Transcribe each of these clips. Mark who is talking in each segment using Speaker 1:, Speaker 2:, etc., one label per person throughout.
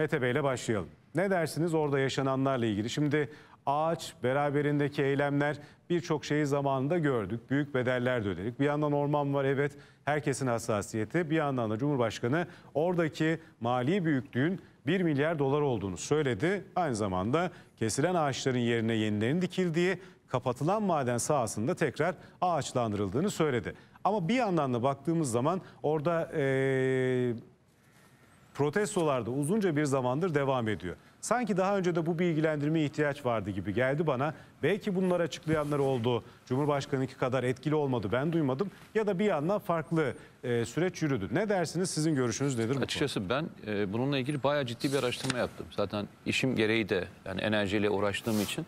Speaker 1: Mete Bey ile başlayalım. Ne dersiniz orada yaşananlarla ilgili? Şimdi ağaç, beraberindeki eylemler birçok şeyi zamanında gördük. Büyük bedeller de ödedik. Bir yandan orman var evet herkesin hassasiyeti. Bir yandan da Cumhurbaşkanı oradaki mali büyüklüğün 1 milyar dolar olduğunu söyledi. Aynı zamanda kesilen ağaçların yerine yenilerin dikildiği, kapatılan maden sahasında tekrar ağaçlandırıldığını söyledi. Ama bir yandan da baktığımız zaman orada e, protestolarda uzunca bir zamandır devam ediyor. Sanki daha önce de bu bilgilendirmeye ihtiyaç vardı gibi geldi bana. Belki bunlar açıklayanlar oldu. Cumhurbaşkanı'nınki kadar etkili olmadı ben duymadım. Ya da bir yandan farklı e, süreç yürüdü. Ne dersiniz sizin görüşünüz
Speaker 2: nedir? Bu Açıkçası konu? ben e, bununla ilgili bayağı ciddi bir araştırma yaptım. Zaten işim gereği de yani enerjiyle uğraştığım için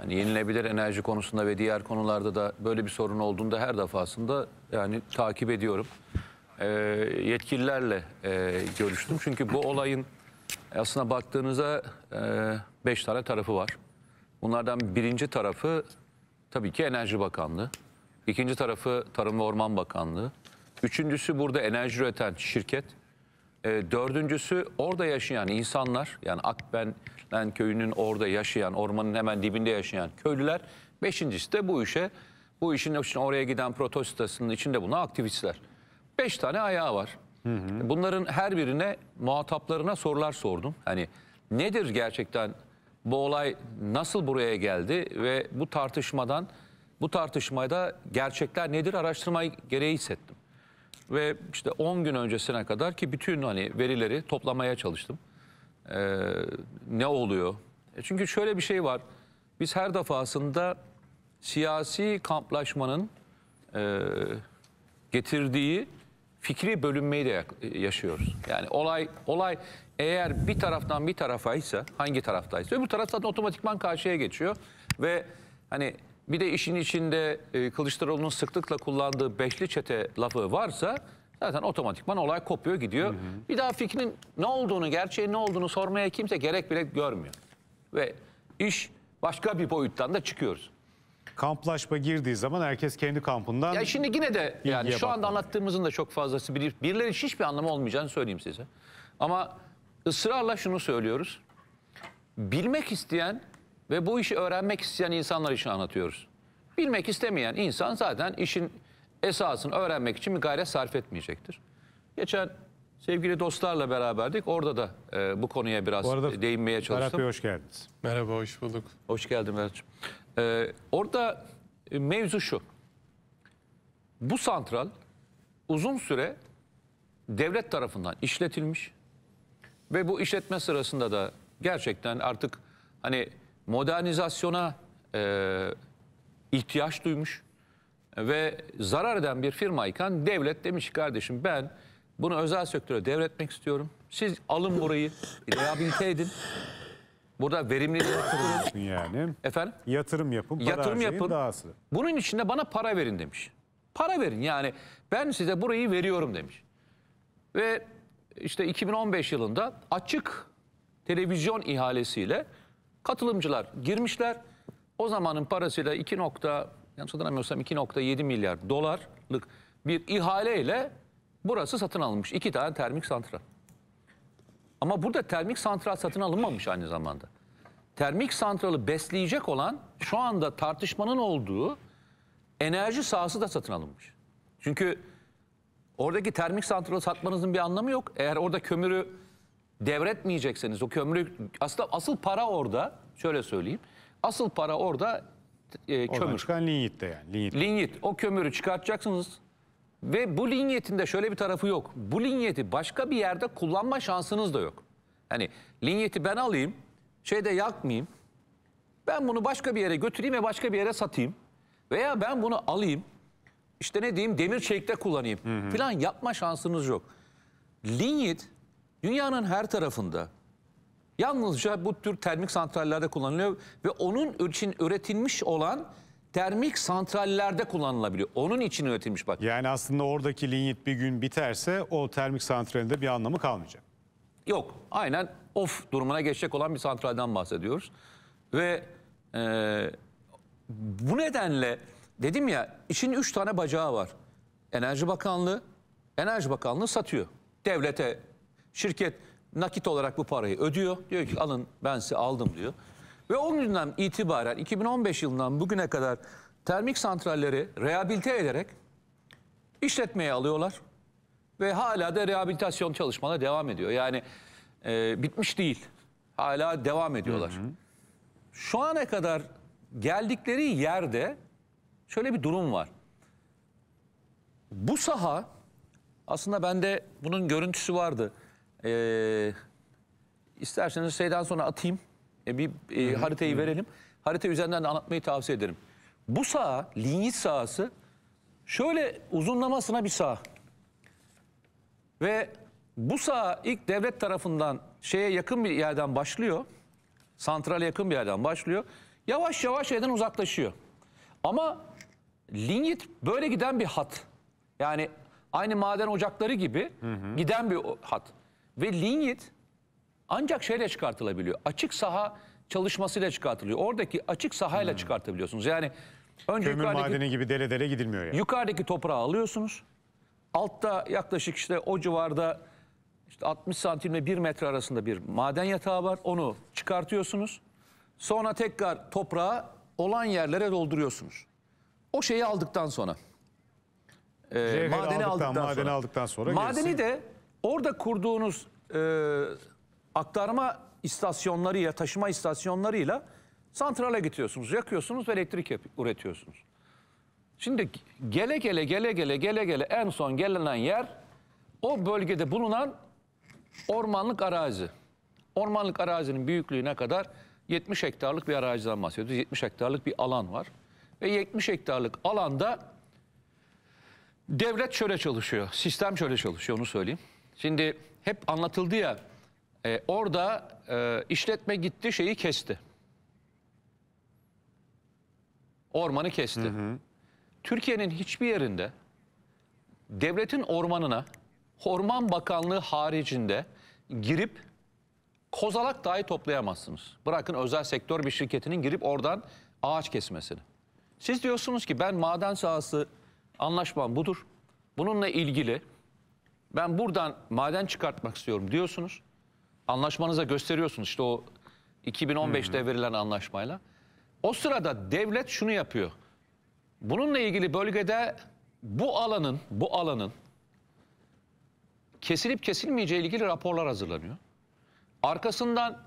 Speaker 2: yani yenilebilir enerji konusunda ve diğer konularda da böyle bir sorun olduğunda her defasında yani takip ediyorum e, yetkililerle e, görüştüm. Çünkü bu olayın aslına baktığınızda e, beş tane tarafı var. Bunlardan birinci tarafı tabii ki Enerji Bakanlığı. İkinci tarafı Tarım ve Orman Bakanlığı. Üçüncüsü burada enerji üreten şirket. E, dördüncüsü orada yaşayan insanlar yani Akbenlen köyünün orada yaşayan ormanın hemen dibinde yaşayan köylüler. Beşincisi de bu işe bu işin için oraya giden protostasının içinde bulunan aktivistler. Beş tane ayağı var. Hı hı. Bunların her birine muhataplarına sorular sordum. Hani nedir gerçekten bu olay nasıl buraya geldi ve bu tartışmadan bu tartışmada gerçekler nedir araştırmayı gereği hissettim. Ve işte 10 gün öncesine kadar ki bütün hani verileri toplamaya çalıştım. Ee, ne oluyor? E çünkü şöyle bir şey var. Biz her defasında siyasi kamplaşmanın e, getirdiği fikri bölünmeyi de e, yaşıyoruz. Yani olay olay eğer bir taraftan bir tarafa ise hangi taraftaysa öbür taraf zaten otomatikman karşıya geçiyor ve hani bir de işin içinde e, Kılıçdaroğlu'nun sıklıkla kullandığı beşli çete lafı varsa zaten otomatikman olay kopuyor gidiyor. Hı hı. Bir daha fikrin ne olduğunu, gerçeğin ne olduğunu sormaya kimse gerek bile görmüyor. Ve iş başka bir boyuttan da çıkıyoruz
Speaker 1: kamplaşma girdiği zaman herkes kendi kampından... Ya şimdi yine de
Speaker 2: yani şu anda anlattığımızın da çok fazlası bir, birileri hiçbir anlamı olmayacağını söyleyeyim size. Ama ısrarla şunu söylüyoruz. Bilmek isteyen ve bu işi öğrenmek isteyen insanlar için anlatıyoruz. Bilmek istemeyen insan zaten işin esasını öğrenmek için bir gayret sarf etmeyecektir. Geçen Sevgili dostlarla beraberdik. Orada da e, bu konuya biraz arada değinmeye çalıştım. Merhaba hoş geldiniz. Merhaba, hoş bulduk. Hoş geldin Berat'cığım. E, orada e, mevzu şu. Bu santral uzun süre devlet tarafından işletilmiş ve bu işletme sırasında da gerçekten artık hani modernizasyona e, ihtiyaç duymuş ve zarar eden bir firmayken devlet demiş kardeşim ben bunu özel sektöre devretmek istiyorum. Siz alın burayı, rehabilite edin. Burada verimliliği kurun. Yani Efendim? yatırım yapın, para yatırım yapın. dahası. Bunun içinde bana para verin demiş. Para verin yani ben size burayı veriyorum demiş. Ve işte 2015 yılında açık televizyon ihalesiyle katılımcılar girmişler. O zamanın parasıyla 2 nokta, yanlış hatırlamıyorsam 2.7 milyar dolarlık bir ihaleyle Burası satın alınmış. iki tane termik santral. Ama burada termik santral satın alınmamış aynı zamanda. Termik santralı besleyecek olan şu anda tartışmanın olduğu enerji sahası da satın alınmış. Çünkü oradaki termik santralı satmanızın bir anlamı yok. Eğer orada kömürü devretmeyecekseniz o kömürü aslında asıl para orada şöyle söyleyeyim. Asıl para orada e, kömür. Oradan çıkan linyit de yani. Linyit. linyit. O kömürü çıkartacaksınız ve bu linyetinde şöyle bir tarafı yok. Bu linyeti başka bir yerde kullanma şansınız da yok. Hani linyeti ben alayım, şeyde yakmayayım. Ben bunu başka bir yere götüreyim ve başka bir yere satayım. Veya ben bunu alayım, işte ne diyeyim demir çelikte kullanayım filan yapma şansınız yok. Linyet dünyanın her tarafında yalnızca bu tür termik santrallerde kullanılıyor ve onun için üretilmiş olan termik santrallerde kullanılabiliyor. Onun için üretilmiş bak. Yani aslında
Speaker 1: oradaki linyit bir gün biterse o termik santralinde bir anlamı kalmayacak.
Speaker 2: Yok. Aynen off durumuna geçecek olan bir santralden bahsediyoruz. Ve e, bu nedenle dedim ya işin üç tane bacağı var. Enerji Bakanlığı, Enerji Bakanlığı satıyor. Devlete, şirket nakit olarak bu parayı ödüyor. Diyor ki alın ben size aldım diyor. Ve o günden itibaren 2015 yılından bugüne kadar termik santralleri rehabilite ederek işletmeye alıyorlar. Ve hala da rehabilitasyon çalışmaları devam ediyor. Yani e, bitmiş değil. Hala devam ediyorlar. Hı hı. Şu ana kadar geldikleri yerde şöyle bir durum var. Bu saha aslında bende bunun görüntüsü vardı. Ee, isterseniz şeyden sonra atayım e, bir e, haritayı verelim. Harita üzerinden de anlatmayı tavsiye ederim. Bu saha, Linyiz sahası şöyle uzunlamasına bir saha. Ve bu saha ilk devlet tarafından şeye yakın bir yerden başlıyor. Santrale yakın bir yerden başlıyor. Yavaş yavaş şeyden uzaklaşıyor. Ama Linyit böyle giden bir hat. Yani aynı maden ocakları gibi giden bir hat. Ve Linyit ancak şeyle çıkartılabiliyor. Açık saha çalışmasıyla çıkartılıyor. Oradaki açık sahayla hmm. çıkartabiliyorsunuz. Yani önce Kömür madeni gibi dere dere gidilmiyor yani. Yukarıdaki toprağı alıyorsunuz. Altta yaklaşık işte o civarda işte 60 santimle 1 metre arasında bir maden yatağı var. Onu çıkartıyorsunuz. Sonra tekrar toprağı olan yerlere dolduruyorsunuz. O şeyi aldıktan sonra. E, madeni aldıktan, aldıktan, sonra, madeni aldıktan sonra. Madeni gerisi... de orada kurduğunuz e, aktarma istasyonlarıyla, taşıma istasyonlarıyla santrale getiriyorsunuz, yakıyorsunuz ve elektrik üretiyorsunuz. Şimdi gele gele gele gele gele gele en son gelinen yer o bölgede bulunan ormanlık arazi. Ormanlık arazinin büyüklüğüne kadar? 70 hektarlık bir araziden bahsediyoruz. 70 hektarlık bir alan var. Ve 70 hektarlık alanda devlet şöyle çalışıyor. Sistem şöyle çalışıyor onu söyleyeyim. Şimdi hep anlatıldı ya e, orada e, işletme gitti şeyi kesti. Ormanı kesti. Türkiye'nin hiçbir yerinde devletin ormanına Orman Bakanlığı haricinde girip kozalak dahi toplayamazsınız. Bırakın özel sektör bir şirketinin girip oradan ağaç kesmesini. Siz diyorsunuz ki ben maden sahası anlaşmam budur. Bununla ilgili ben buradan maden çıkartmak istiyorum diyorsunuz anlaşmanıza gösteriyorsunuz işte o 2015'te hmm. verilen anlaşmayla. O sırada devlet şunu yapıyor. Bununla ilgili bölgede bu alanın bu alanın kesilip kesilmeyeceği ilgili raporlar hazırlanıyor. Arkasından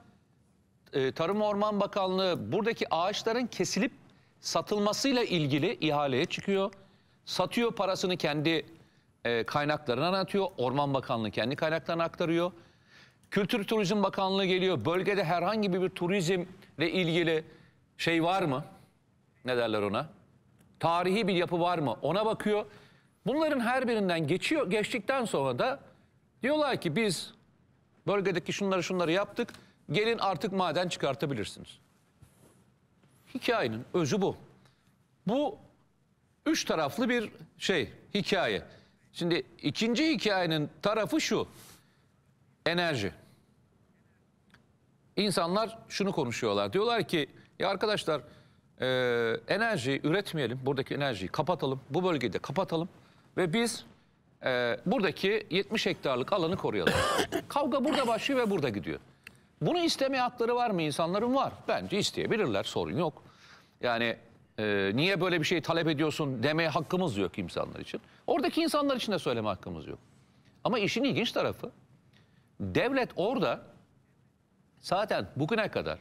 Speaker 2: e, Tarım Orman Bakanlığı buradaki ağaçların kesilip satılmasıyla ilgili ihaleye çıkıyor. Satıyor parasını kendi e, kaynaklarına atıyor. Orman Bakanlığı kendi kaynaklarına aktarıyor. Kültür Turizm Bakanlığı geliyor. Bölgede herhangi bir turizmle ilgili şey var mı? Ne derler ona? Tarihi bir yapı var mı? Ona bakıyor. Bunların her birinden geçiyor. Geçtikten sonra da diyorlar ki biz bölgedeki şunları şunları yaptık. Gelin artık maden çıkartabilirsiniz. Hikayenin özü bu. Bu üç taraflı bir şey, hikaye. Şimdi ikinci hikayenin tarafı şu. Enerji. İnsanlar şunu konuşuyorlar. Diyorlar ki ya arkadaşlar e, enerjiyi üretmeyelim. Buradaki enerjiyi kapatalım. Bu bölgeyi de kapatalım. Ve biz e, buradaki 70 hektarlık alanı koruyalım. Kavga burada başlıyor ve burada gidiyor. Bunu istemeye hakları var mı insanların? Var. Bence isteyebilirler. Sorun yok. Yani e, niye böyle bir şey talep ediyorsun demeye hakkımız yok insanlar için. Oradaki insanlar için de söyleme hakkımız yok. Ama işin ilginç tarafı devlet orada zaten bugüne kadar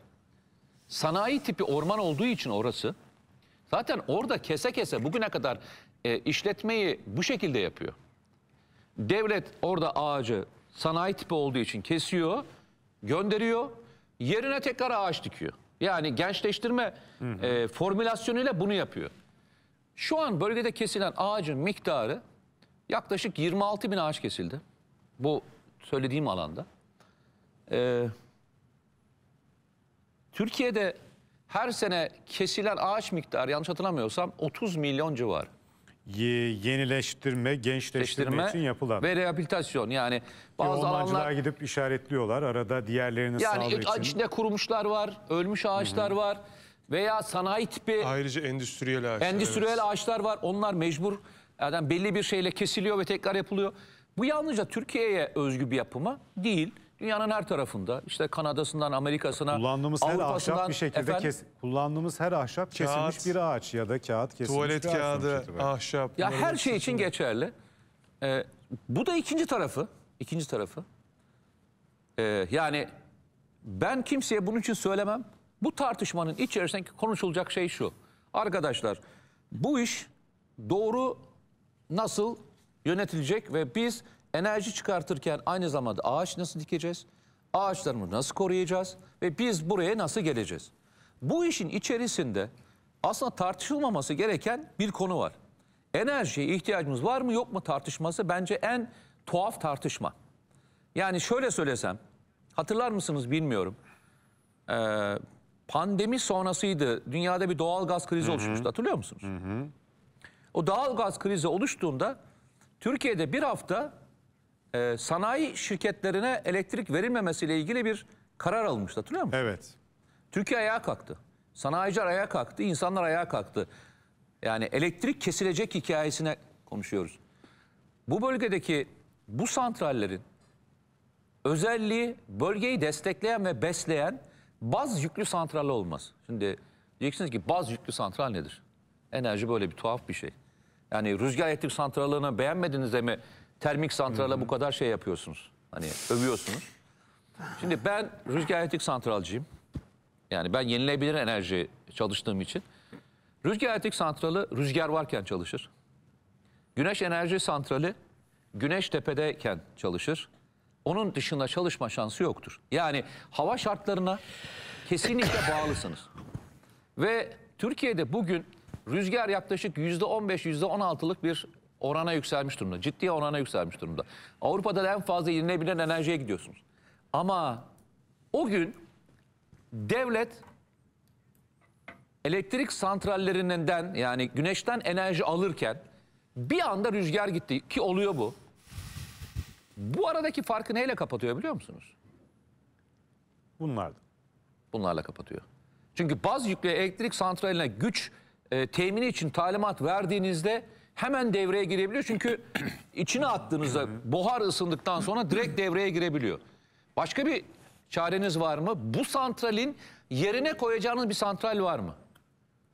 Speaker 2: sanayi tipi orman olduğu için orası zaten orada kese kese bugüne kadar e, işletmeyi bu şekilde yapıyor. Devlet orada ağacı sanayi tipi olduğu için kesiyor, gönderiyor, yerine tekrar ağaç dikiyor. Yani gençleştirme hı hı. E, formülasyonuyla bunu yapıyor. Şu an bölgede kesilen ağacın miktarı yaklaşık 26 bin ağaç kesildi. Bu söylediğim alanda. Ee, Türkiye'de her sene kesilen ağaç miktarı yanlış hatırlamıyorsam 30 milyon civar. Yenileştirme, gençleştirme Leştirme için yapılan. Ve rehabilitasyon yani bazı alanlar...
Speaker 1: gidip işaretliyorlar arada diğerlerinin. yani sağlığı için. Yani içinde
Speaker 2: kurumuşlar var, ölmüş ağaçlar Hı -hı. var veya sanayi tipi... Ayrıca endüstriyel ağaçlar. Endüstriyel evet. ağaçlar var. Onlar mecbur yani belli bir şeyle kesiliyor ve tekrar yapılıyor. Bu yalnızca Türkiye'ye özgü bir yapıma değil. Dünyanın her tarafında işte Kanada'sından Amerika'sına kullandığımız her ahşap bir şekilde efendim, kes,
Speaker 1: kullandığımız her ahşap kağıt, kesilmiş bir ağaç ya da kağıt kesilmiş tuvalet bir kağıdı, ahşap. Ya her şey
Speaker 2: için geçerli. Ee, bu da ikinci tarafı. ikinci tarafı. Ee, yani ben kimseye bunun için söylemem. Bu tartışmanın içerisindeki konuşulacak şey şu. Arkadaşlar bu iş doğru nasıl yönetilecek ve biz enerji çıkartırken aynı zamanda ağaç nasıl dikeceğiz? Ağaçlarımızı nasıl koruyacağız? Ve biz buraya nasıl geleceğiz? Bu işin içerisinde aslında tartışılmaması gereken bir konu var. Enerjiye ihtiyacımız var mı yok mu tartışması bence en tuhaf tartışma. Yani şöyle söylesem, hatırlar mısınız bilmiyorum. Ee, pandemi sonrasıydı. Dünyada bir doğal gaz krizi Hı -hı. oluşmuştu. Hatırlıyor musunuz? Hı -hı. O doğal gaz krizi oluştuğunda Türkiye'de bir hafta e, sanayi şirketlerine elektrik verilmemesiyle ilgili bir karar alınmıştı hatırlıyor musun? Evet. Türkiye ayağa kalktı. Sanayiciler ayağa kalktı, insanlar ayağa kalktı. Yani elektrik kesilecek hikayesine konuşuyoruz. Bu bölgedeki bu santrallerin özelliği bölgeyi destekleyen ve besleyen baz yüklü santralı olmaz. Şimdi diyeceksiniz ki baz yüklü santral nedir? Enerji böyle bir tuhaf bir şey. Yani rüzgar elektrik santrallarını beğenmediniz de mi termik santrala bu kadar şey yapıyorsunuz. Hani övüyorsunuz. Şimdi ben rüzgar elektrik santralcıyım. Yani ben yenilebilir enerji çalıştığım için. Rüzgar elektrik santralı rüzgar varken çalışır. Güneş enerji santrali güneş tepedeyken çalışır. Onun dışında çalışma şansı yoktur. Yani hava şartlarına kesinlikle bağlısınız. Ve Türkiye'de bugün rüzgar yaklaşık %15-%16'lık bir orana yükselmiş durumda. Ciddi orana yükselmiş durumda. Avrupa'da en fazla yenilebilen enerjiye gidiyorsunuz. Ama o gün devlet elektrik santrallerinden yani güneşten enerji alırken bir anda rüzgar gitti ki oluyor bu. Bu aradaki farkı neyle kapatıyor biliyor musunuz? Bunlardan. Bunlarla kapatıyor. Çünkü baz yüklü elektrik santraline güç e, temini için talimat verdiğinizde hemen devreye girebiliyor. Çünkü içine attığınızda buhar ısındıktan sonra direkt devreye girebiliyor. Başka bir çareniz var mı? Bu santralin yerine koyacağınız bir santral var mı?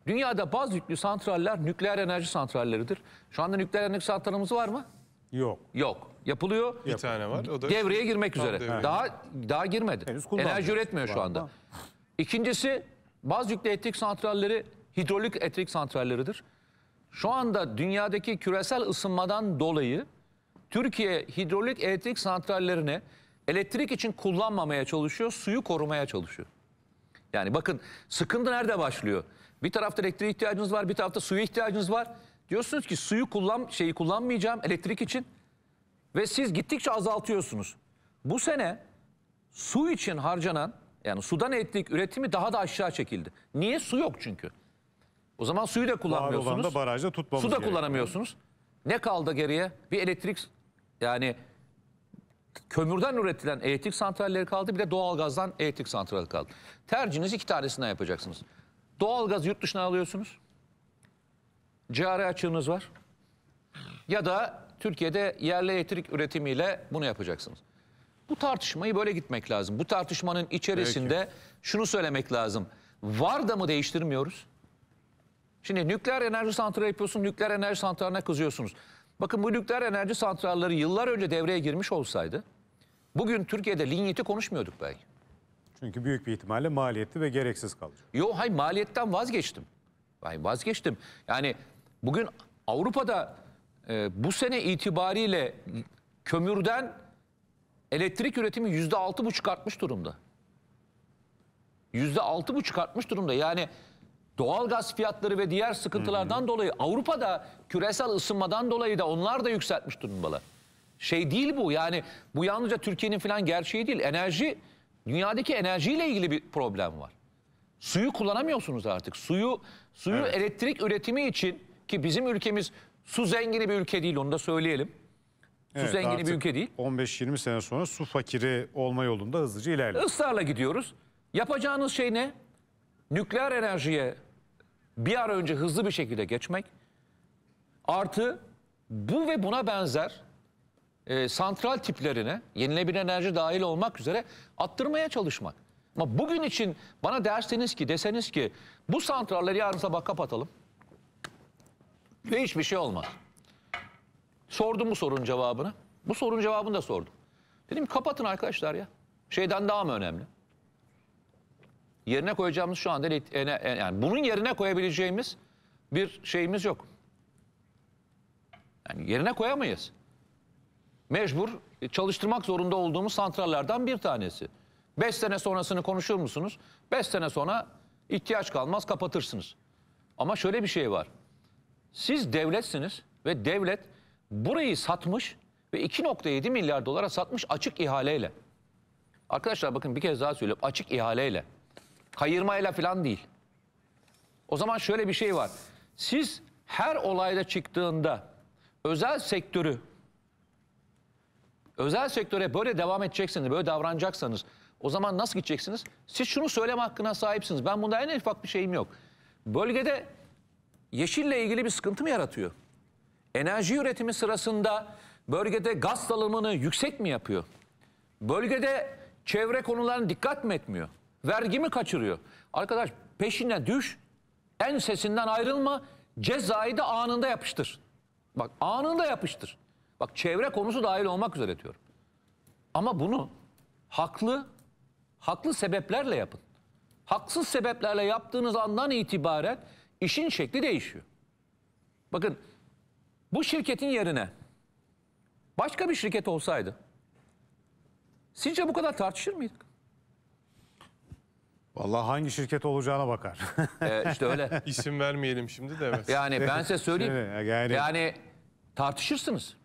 Speaker 2: Dünyada bazı yüklü santraller nükleer enerji santralleridir. Şu anda nükleer enerji santralımız var mı? Yok. Yok. Yapılıyor. Bir tane var. O da devreye girmek üzere. Devreye. Daha daha girmedi. Enerji üretmiyor şu anda. İkincisi bazı yüklü elektrik santralleri hidrolik elektrik santralleridir. Şu anda dünyadaki küresel ısınmadan dolayı Türkiye hidrolik elektrik santrallerini elektrik için kullanmamaya çalışıyor, suyu korumaya çalışıyor. Yani bakın sıkıntı nerede başlıyor? Bir tarafta elektriğe ihtiyacınız var, bir tarafta suya ihtiyacınız var. Diyorsunuz ki suyu kullan şeyi kullanmayacağım elektrik için ve siz gittikçe azaltıyorsunuz. Bu sene su için harcanan yani sudan elektrik üretimi daha da aşağı çekildi. Niye? Su yok çünkü. O zaman suyu da kullanmıyorsunuz. barajda Su da gerekiyor. kullanamıyorsunuz. Ne kaldı geriye? Bir elektrik yani kömürden üretilen elektrik santralleri kaldı bir de doğalgazdan elektrik santrali kaldı. Tercihiniz iki tanesinden yapacaksınız. Doğalgaz yurt dışına alıyorsunuz. Cari açığınız var. Ya da Türkiye'de yerli elektrik üretimiyle bunu yapacaksınız. Bu tartışmayı böyle gitmek lazım. Bu tartışmanın içerisinde Peki. şunu söylemek lazım. Var da mı değiştirmiyoruz? Şimdi nükleer enerji santrali yapıyorsun, nükleer enerji santraline kızıyorsunuz. Bakın bu nükleer enerji santralleri yıllar önce devreye girmiş olsaydı bugün Türkiye'de linyeti konuşmuyorduk belki. Çünkü büyük bir ihtimalle maliyetli ve gereksiz kalacak. Yok hay maliyetten vazgeçtim. Hayır vazgeçtim. Yani bugün Avrupa'da e, bu sene itibariyle kömürden elektrik üretimi yüzde altı buçuk artmış durumda. Yüzde altı buçuk artmış durumda. Yani doğal gaz fiyatları ve diğer sıkıntılardan hmm. dolayı Avrupa'da küresel ısınmadan dolayı da onlar da yükseltmiş durumdalar. Şey değil bu yani bu yalnızca Türkiye'nin falan gerçeği değil. Enerji dünyadaki enerjiyle ilgili bir problem var. Suyu kullanamıyorsunuz artık. Suyu suyu evet. elektrik üretimi için ki bizim ülkemiz su zengini bir ülke değil onu da söyleyelim. Su evet, zengini bir ülke
Speaker 1: değil. 15-20 sene sonra su fakiri olma yolunda hızlıca ilerliyor. Israrla
Speaker 2: gidiyoruz. Yapacağınız şey ne? nükleer enerjiye bir an önce hızlı bir şekilde geçmek artı bu ve buna benzer e, santral tiplerine yenilebilir enerji dahil olmak üzere attırmaya çalışmak. Ama bugün için bana derseniz ki deseniz ki bu santralleri yarın sabah kapatalım ve hiçbir şey olmaz. Sordum bu sorunun cevabını. Bu sorunun cevabını da sordum. Dedim kapatın arkadaşlar ya. Şeyden daha mı önemli? Yerine koyacağımız şu anda e, yani bunun yerine koyabileceğimiz bir şeyimiz yok. Yani yerine koyamayız. Mecbur çalıştırmak zorunda olduğumuz santrallerden bir tanesi. Beş sene sonrasını konuşur musunuz? Beş sene sonra ihtiyaç kalmaz kapatırsınız. Ama şöyle bir şey var. Siz devletsiniz ve devlet burayı satmış ve 2.7 milyar dolara satmış açık ihaleyle. Arkadaşlar bakın bir kez daha söylüyorum açık ihaleyle. Kayırmayla falan değil. O zaman şöyle bir şey var. Siz her olayda çıktığında özel sektörü özel sektöre böyle devam edeceksiniz, böyle davranacaksanız o zaman nasıl gideceksiniz? Siz şunu söyleme hakkına sahipsiniz. Ben bunda en ufak bir şeyim yok. Bölgede yeşille ilgili bir sıkıntı mı yaratıyor? Enerji üretimi sırasında bölgede gaz salımını yüksek mi yapıyor? Bölgede çevre konularına dikkat mi etmiyor? vergi mi kaçırıyor? Arkadaş peşine düş, en sesinden ayrılma, cezayı da anında yapıştır. Bak anında yapıştır. Bak çevre konusu dahil olmak üzere diyorum. Ama bunu haklı, haklı sebeplerle yapın. Haksız sebeplerle yaptığınız andan itibaren işin şekli değişiyor. Bakın bu şirketin yerine başka bir şirket olsaydı sizce bu kadar tartışır mıydık? Vallahi hangi şirket olacağına bakar. Ee, işte öyle. İsim
Speaker 1: vermeyelim şimdi de. Evet. Yani ben size söyleyeyim.
Speaker 2: yani... yani tartışırsınız.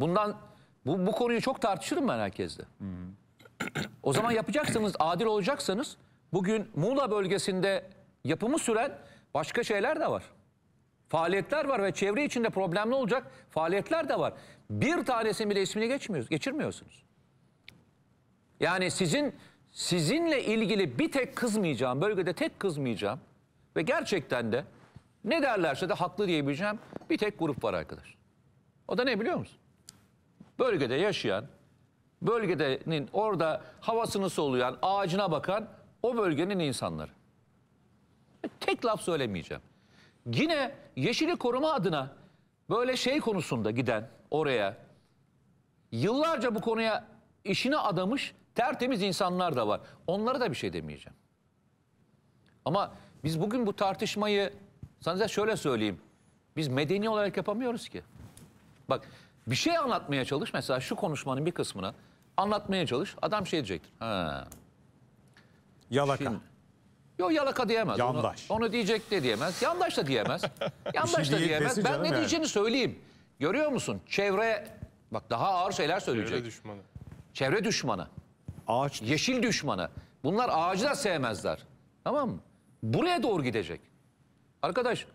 Speaker 2: Bundan bu, bu konuyu çok tartışırım ben herkesle. Hmm. o zaman yapacaksanız, adil olacaksanız bugün Muğla bölgesinde yapımı süren başka şeyler de var. Faaliyetler var ve çevre içinde problemli olacak faaliyetler de var. Bir tanesini bile ismini geçmiyoruz, geçirmiyorsunuz. Yani sizin sizinle ilgili bir tek kızmayacağım, bölgede tek kızmayacağım ve gerçekten de ne derlerse de haklı diyebileceğim bir tek grup var arkadaş. O da ne biliyor musun? Bölgede yaşayan, bölgedenin orada havasını soluyan, ağacına bakan o bölgenin insanları. E, tek laf söylemeyeceğim. Yine yeşili koruma adına böyle şey konusunda giden oraya yıllarca bu konuya işini adamış Tertemiz insanlar da var. Onlara da bir şey demeyeceğim. Ama biz bugün bu tartışmayı sana şöyle söyleyeyim. Biz medeni olarak yapamıyoruz ki. Bak bir şey anlatmaya çalış. Mesela şu konuşmanın bir kısmına anlatmaya çalış. Adam şey diyecektir. Ha. Yalaka. Şimdi, Yok yalaka diyemez. Yandaş. Onu, onu diyecek de diyemez. Yandaş da diyemez. Yandaş da diyemez. Ben ne yani. diyeceğini söyleyeyim. Görüyor musun? Çevre bak daha ağır şeyler söyleyecek. Çevre düşmanı. Çevre düşmanı. Ağaç. Yeşil düşmanı. Bunlar ağacı da sevmezler. Tamam mı? Buraya doğru gidecek. Arkadaş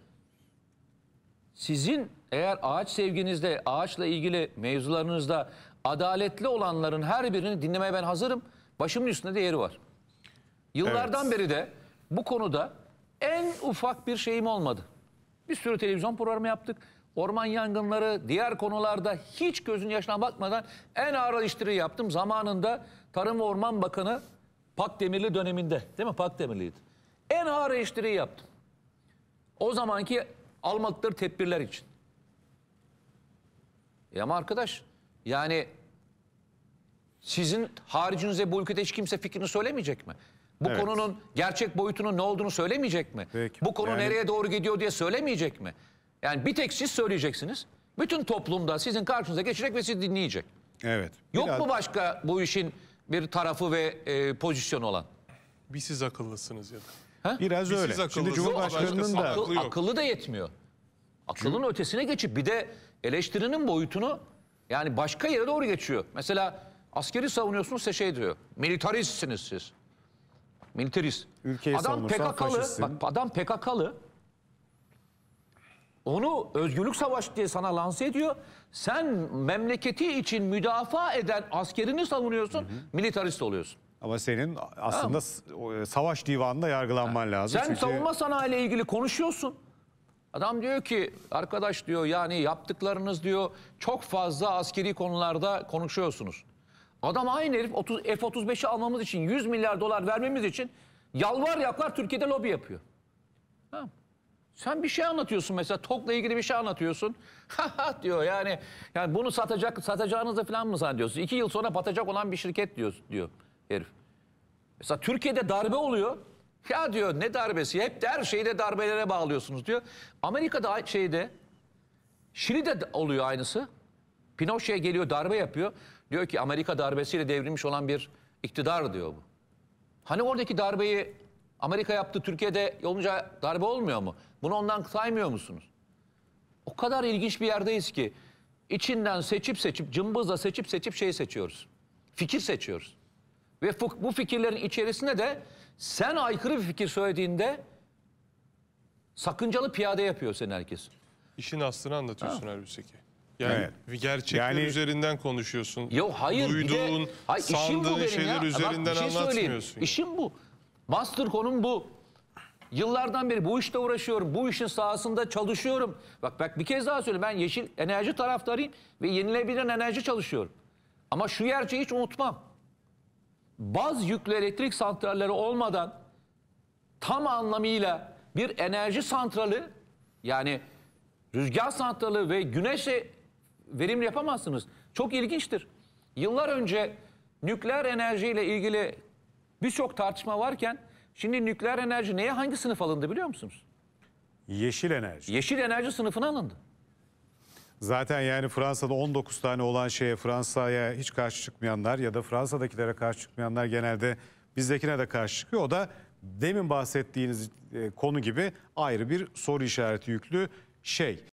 Speaker 2: sizin eğer ağaç sevginizde, ağaçla ilgili mevzularınızda adaletli olanların her birini dinlemeye ben hazırım. Başımın üstünde de yeri var. Yıllardan evet. beri de bu konuda en ufak bir şeyim olmadı. Bir sürü televizyon programı yaptık orman yangınları, diğer konularda hiç gözün yaşına bakmadan en ağır eleştiri yaptım. Zamanında Tarım ve Orman Bakanı Pak Demirli döneminde, değil mi? Pak Demirli'ydi. En ağır eleştiri yaptım. O zamanki almadıkları tedbirler için. E ama arkadaş, yani sizin haricinize bu ülkede hiç kimse fikrini söylemeyecek mi? Bu evet. konunun gerçek boyutunun ne olduğunu söylemeyecek mi? Peki. Bu konu yani... nereye doğru gidiyor diye söylemeyecek mi? Yani bir tek siz söyleyeceksiniz. Bütün toplumda sizin karşınıza geçecek ve sizi dinleyecek. Evet. Yok mu başka bu işin bir tarafı ve e, pozisyonu olan?
Speaker 1: Bir siz akıllısınız
Speaker 2: ya da. Ha? Biraz bir öyle. Şimdi Cumhurbaşkanı'nın da... Akıl, akıllı da yetmiyor. Akılın Cum... ötesine geçip bir de eleştirinin boyutunu yani başka yere doğru geçiyor. Mesela askeri savunuyorsunuz size şey diyor. Militarist'siniz siz. Militarist. Ülkeyi adam PKK'lı, bak adam PKK'lı onu özgürlük savaşı diye sana lanse ediyor. Sen memleketi için müdafaa eden askerini savunuyorsun, hı hı. militarist oluyorsun. Ama senin aslında
Speaker 1: ha. E, savaş divanında yargılanman lazım. Sen çünkü... savunma
Speaker 2: sanayi ilgili konuşuyorsun. Adam diyor ki arkadaş diyor yani yaptıklarınız diyor çok fazla askeri konularda konuşuyorsunuz. Adam aynı herif F-35'i almamız için 100 milyar dolar vermemiz için yalvar yaklar Türkiye'de lobi yapıyor. Tamam sen bir şey anlatıyorsun mesela TOK'la ilgili bir şey anlatıyorsun. Ha diyor yani yani bunu satacak satacağınızı falan mı zannediyorsun? İki yıl sonra batacak olan bir şirket diyor, diyor herif. Mesela Türkiye'de darbe oluyor. Ya diyor ne darbesi? Hep de her şeyde darbelere bağlıyorsunuz diyor. Amerika'da şeyde Şili'de oluyor aynısı. Pinochet geliyor darbe yapıyor. Diyor ki Amerika darbesiyle devrilmiş olan bir iktidar diyor bu. Hani oradaki darbeyi Amerika yaptı Türkiye'de olunca darbe olmuyor mu? Bunu ondan saymıyor musunuz? O kadar ilginç bir yerdeyiz ki içinden seçip seçip cımbızla seçip seçip şey seçiyoruz. Fikir seçiyoruz. Ve bu fikirlerin içerisinde de sen aykırı bir fikir söylediğinde sakıncalı piyade yapıyor seni herkes. İşin aslını anlatıyorsun Erbüseki. Yani evet. gerçekler yani, üzerinden
Speaker 1: konuşuyorsun.
Speaker 2: Yok hayır. Duyduğun, de, hayır, sandığın şeyler ya. üzerinden Bak, şey anlatmıyorsun. Söyleyeyim. İşim bu. Master konum bu. Yıllardan beri bu işte uğraşıyorum. Bu işin sahasında çalışıyorum. Bak bak bir kez daha söyleyeyim, ben yeşil enerji taraftarıyım ve yenilebilir enerji çalışıyorum. Ama şu gerçeği hiç unutmam. Baz yüklü elektrik santralleri olmadan tam anlamıyla bir enerji santrali yani rüzgar santrali ve güneşe verim yapamazsınız. Çok ilginçtir. Yıllar önce nükleer enerjiyle ilgili birçok tartışma varken Şimdi nükleer enerji neye hangi sınıf alındı biliyor musunuz?
Speaker 1: Yeşil enerji.
Speaker 2: Yeşil enerji sınıfına alındı.
Speaker 1: Zaten yani Fransa'da 19 tane olan şeye Fransa'ya hiç karşı çıkmayanlar ya da Fransa'dakilere karşı çıkmayanlar genelde bizdekine de karşı çıkıyor. O da demin bahsettiğiniz e, konu gibi ayrı bir soru
Speaker 2: işareti yüklü şey.